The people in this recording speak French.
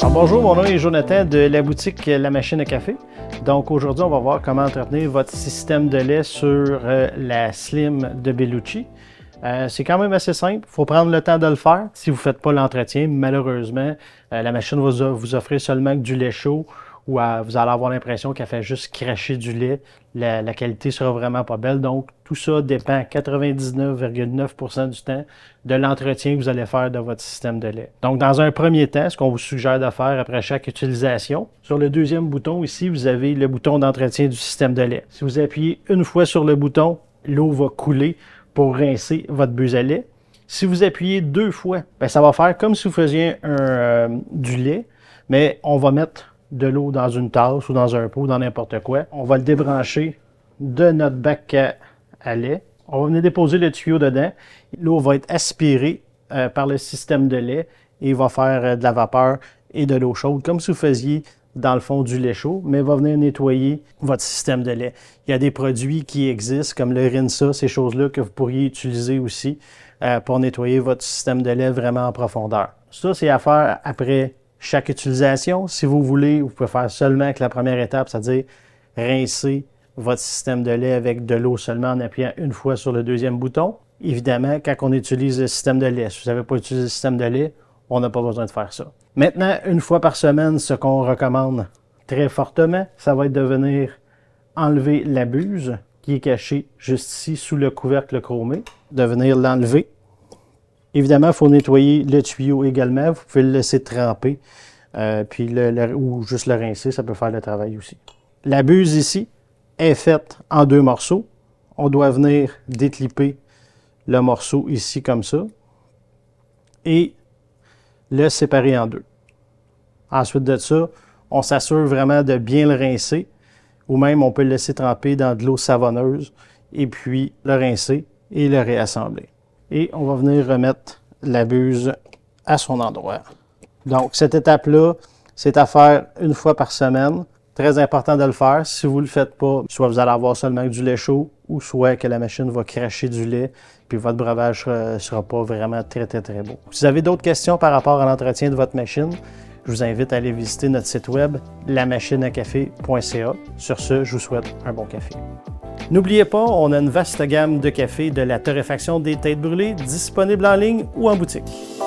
Ah, bonjour, mon nom est Jonathan de la boutique La Machine à Café. Donc aujourd'hui, on va voir comment entretenir votre système de lait sur euh, la slim de Bellucci. Euh, c'est quand même assez simple, il faut prendre le temps de le faire. Si vous ne faites pas l'entretien, malheureusement, euh, la machine va vous offrir seulement du lait chaud ou vous allez avoir l'impression qu'elle fait juste cracher du lait. La, la qualité sera vraiment pas belle, donc tout ça dépend 99,9% du temps de l'entretien que vous allez faire de votre système de lait. Donc, dans un premier temps, ce qu'on vous suggère de faire après chaque utilisation, sur le deuxième bouton ici, vous avez le bouton d'entretien du système de lait. Si vous appuyez une fois sur le bouton, l'eau va couler pour rincer votre buse à lait. Si vous appuyez deux fois, ben, ça va faire comme si vous faisiez euh, du lait, mais on va mettre de l'eau dans une tasse ou dans un pot, dans n'importe quoi. On va le débrancher de notre bac à lait. On va venir déposer le tuyau dedans. L'eau va être aspirée euh, par le système de lait et va faire euh, de la vapeur et de l'eau chaude, comme si vous faisiez dans le fond du lait chaud, mais va venir nettoyer votre système de lait. Il y a des produits qui existent comme le Rinsa, ces choses-là que vous pourriez utiliser aussi euh, pour nettoyer votre système de lait vraiment en profondeur. Ça, c'est à faire après chaque utilisation. Si vous voulez, vous pouvez faire seulement avec la première étape, c'est-à-dire rincer votre système de lait avec de l'eau seulement en appuyant une fois sur le deuxième bouton. Évidemment, quand on utilise le système de lait, si vous n'avez pas utilisé le système de lait, on n'a pas besoin de faire ça. Maintenant, une fois par semaine, ce qu'on recommande très fortement, ça va être de venir enlever la buse qui est cachée juste ici sous le couvercle chromé, de venir l'enlever. Évidemment, il faut nettoyer le tuyau également. Vous pouvez le laisser tremper, euh, puis le, ou juste le rincer, ça peut faire le travail aussi. La buse ici, est faite en deux morceaux. On doit venir décliper le morceau ici comme ça et le séparer en deux. Ensuite de ça, on s'assure vraiment de bien le rincer ou même on peut le laisser tremper dans de l'eau savonneuse et puis le rincer et le réassembler. Et on va venir remettre la buse à son endroit. Donc cette étape-là, c'est à faire une fois par semaine. Très important de le faire. Si vous ne le faites pas, soit vous allez avoir seulement du lait chaud ou soit que la machine va cracher du lait puis votre breuvage ne euh, sera pas vraiment très, très, très beau. Si vous avez d'autres questions par rapport à l'entretien de votre machine, je vous invite à aller visiter notre site web lamachineacafé.ca. Sur ce, je vous souhaite un bon café. N'oubliez pas, on a une vaste gamme de cafés de la torréfaction des têtes brûlées disponible en ligne ou en boutique.